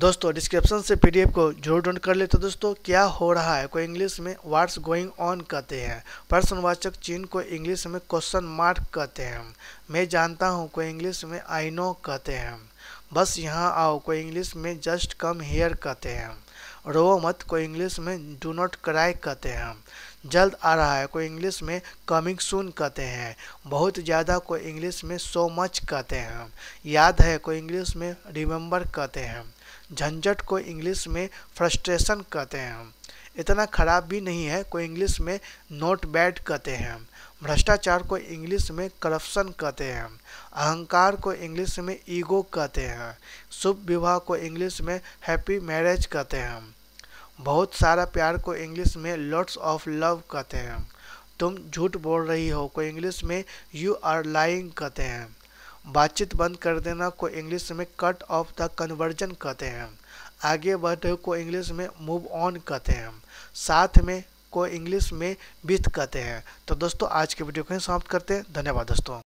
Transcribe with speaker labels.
Speaker 1: दोस्तों डिस्क्रिप्शन से पीडीएफ को जरूर डाउन कर लेते तो दोस्तों क्या हो रहा है को इंग्लिश में वाट्स गोइंग ऑन कहते हैं प्रश्नवाचक चिन्ह को इंग्लिश में क्वेश्चन मार्क कहते हैं मैं जानता हूँ को इंग्लिश में आई नो कहते हैं बस यहाँ आओ को इंग्लिश में जस्ट कम हेयर कहते हैं रो मत को इंग्लिश में डू नॉट क्राई कहते हैं जल्द आ रहा है को इंग्लिश में कमिंग सुन कहते हैं बहुत ज़्यादा को इंग्लिश में सो मच कहते हैं याद है को इंग्लिश में रिमेंबर कहते हैं झंझट को इंग्लिश में फ्रस्ट्रेशन कहते हैं इतना खराब भी नहीं है को इंग्लिश में नोट बैड कहते हैं भ्रष्टाचार को इंग्लिश में करप्शन कहते हैं अहंकार को इंग्लिश में ईगो कहते हैं शुभ विवाह को इंग्लिश में हैप्पी मैरिज कहते हैं बहुत सारा प्यार को इंग्लिश में लॉट्स ऑफ लव कहते हैं तुम झूठ बोल रही हो को इंग्लिश में यू आर लाइंग कहते हैं बातचीत बंद कर देना को इंग्लिश में कट ऑफ द कन्वर्जन कहते हैं आगे बढ़ते हुए को इंग्लिश में मूव ऑन कहते हैं हम साथ में को इंग्लिश में बीत कहते हैं तो दोस्तों आज के वीडियो को ही समाप्त करते हैं धन्यवाद दोस्तों